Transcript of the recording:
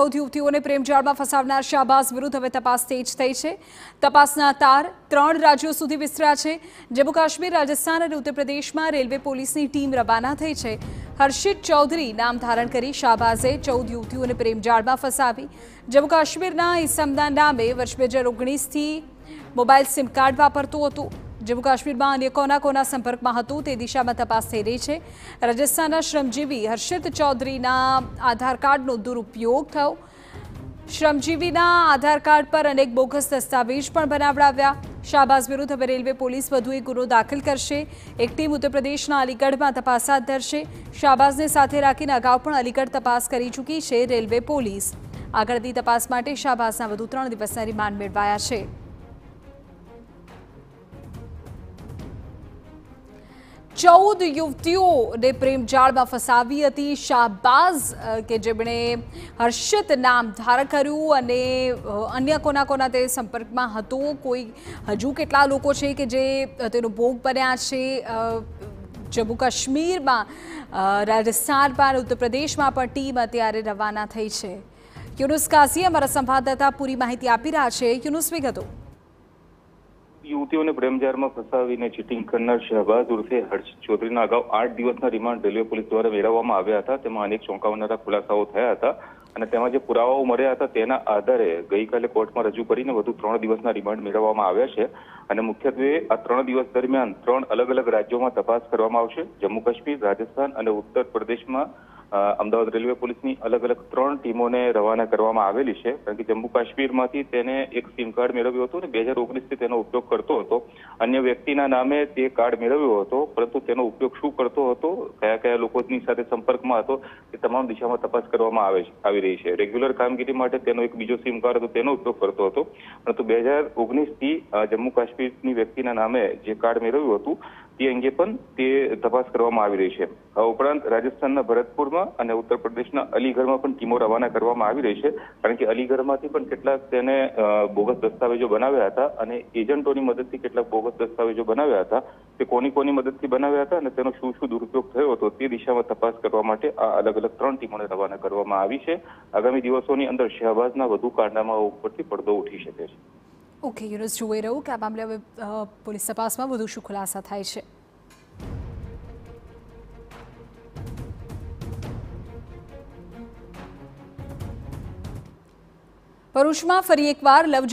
ચૌદ યુવતીઓને પ્રેમજાળમાં ફસાવનાર શાહબાઝ વિરુદ્ધ હવે તપાસ તેજ થઈ છે તપાસના તાર ત્રણ રાજ્યો સુધી વિસ્તર્યા છે જમ્મુ કાશ્મીર રાજસ્થાન અને ઉત્તર પ્રદેશમાં રેલવે પોલીસની ટીમ રવાના થઈ છે હર્ષિત ચૌધરી નામ ધારણ કરી શાહબાઝે ચૌદ યુવતીઓને પ્રેમજાળમાં ફસાવી જમ્મુ કાશ્મીરના ઇસમના નામે વર્ષ બે હજાર ઓગણીસથી મોબાઈલ સિમ કાર્ડ વાપરતું હતું જમ્મુ કાશ્મીરમાં અન્ય કોના કોના સંપર્કમાં હતું તે દિશામાં તપાસ થઈ રહી છે રાજસ્થાનના શ્રમજીવી હર્ષિત ચૌધરીના આધાર કાર્ડનો દુરુપયોગ થયો શ્રમજીવીના આધાર કાર્ડ પર અનેક બોગસ દસ્તાવેજ પણ બનાવડાવ્યા શાહબાઝ વિરુદ્ધ હવે રેલવે પોલીસ વધુ એક ગુનો દાખલ કરશે એક ટીમ ઉત્તરપ્રદેશના અલીગઢમાં તપાસ હાથ ધરશે શાહબાઝને સાથે રાખીને અગાઉ પણ અલીગઢ તપાસ કરી ચૂકી છે રેલવે પોલીસ આગળની તપાસ માટે શાહબાઝના વધુ ત્રણ દિવસના રિમાન્ડ મેળવાયા છે ચૌદ યુવતીઓને પ્રેમજાળમાં ફસાવી હતી શાહબાઝ કે જેમણે હર્ષિત નામ ધારણ કર્યું અને અન્ય કોના કોના તે સંપર્કમાં હતો કોઈ હજુ કેટલા લોકો છે કે જે તેનો ભોગ બન્યા છે જમ્મુ કાશ્મીરમાં રાજસ્થાન પર ઉત્તર પ્રદેશમાં પણ ટીમ અત્યારે રવાના થઈ છે યુનુસ કાઝી અમારા સંવાદદાતા પૂરી માહિતી આપી રહ્યા છે યુનુસ વિગતો યુવતીઓને પ્રેમજારમાં ફસાવીને ચીટિંગ કરનાર શહેબાઝ ઉર્ફે હર્ષ ચૌધરીના અગાઉ આઠ દિવસના રિમાન્ડ રેલવે પોલીસ દ્વારા મેળવવામાં આવ્યા હતા તેમાં અનેક ચોંકાવનારા ખુલાસાઓ થયા હતા અને તેમાં જે પુરાવાઓ મળ્યા હતા તેના આધારે ગઈકાલે કોર્ટમાં રજૂ કરીને વધુ ત્રણ દિવસના રિમાન્ડ મેળવવામાં આવ્યા છે અને મુખ્યત્વે આ ત્રણ દિવસ દરમિયાન ત્રણ અલગ અલગ રાજ્યોમાં તપાસ કરવામાં આવશે જમ્મુ કાશ્મીર રાજસ્થાન અને ઉત્તર પ્રદેશમાં અમદાવાદ રેલવે પોલીસની અલગ અલગ ત્રણ ટીમોને રવાના કરવામાં આવેલી છે કારણ કે જમ્મુ કાશ્મીરમાંથી તેને એક સિમ કાર્ડ મેળવ્યું હતું અને બે હજાર ઓગણીસથી તેનો ઉપયોગ કરતો હતો અન્ય વ્યક્તિના નામે તે કાર્ડ મેળવ્યો હતો પરંતુ તેનો ઉપયોગ શું કરતો હતો કયા કયા લોકોની સાથે સંપર્કમાં હતો તે તમામ દિશામાં તપાસ કરવામાં આવે આવી રહી છે રેગ્યુલર કામગીરી માટે તેનો એક બીજો સિમ કાર્ડ હતો તેનો ઉપયોગ કરતો હતો પરંતુ બે હજાર ઓગણીસથી જમ્મુ કાશ્મીરની વ્યક્તિના નામે જે કાર્ડ મેળવ્યું હતું તે અંગે પણ તે તપાસ કરવામાં આવી રહી છે આ ઉપરાંત રાજસ્થાનના ભરતપુરમાં અને ઉત્તર પ્રદેશના અલીગઢમાં પણ ટીમો રવાના કરવામાં આવી રહી છે કારણ કે અલીગઢમાંથી પણ કેટલાક તેને બોગસ દસ્તાવેજો બનાવ્યા હતા અને એજન્ટોની મદદથી કેટલાક બોગસ દસ્તાવેજો બનાવ્યા હતા તે કોની કોની મદદથી બનાવ્યા હતા અને તેનો શું શું દુરુપયોગ થયો હતો તે દિશામાં તપાસ કરવા માટે આ અલગ અલગ ત્રણ ટીમોને રવાના કરવામાં આવી છે આગામી દિવસોની અંદર શહેબાઝના વધુ કાંડામાં ઉપરથી પડદો ઉઠી શકે છે ઓકે યુનુસ જોઈ રહ્યું કે આ મામલે હવે પોલીસ તપાસમાં વધુ શું ખુલાસા થાય છે ભરૂચમાં ફરી એકવાર લવ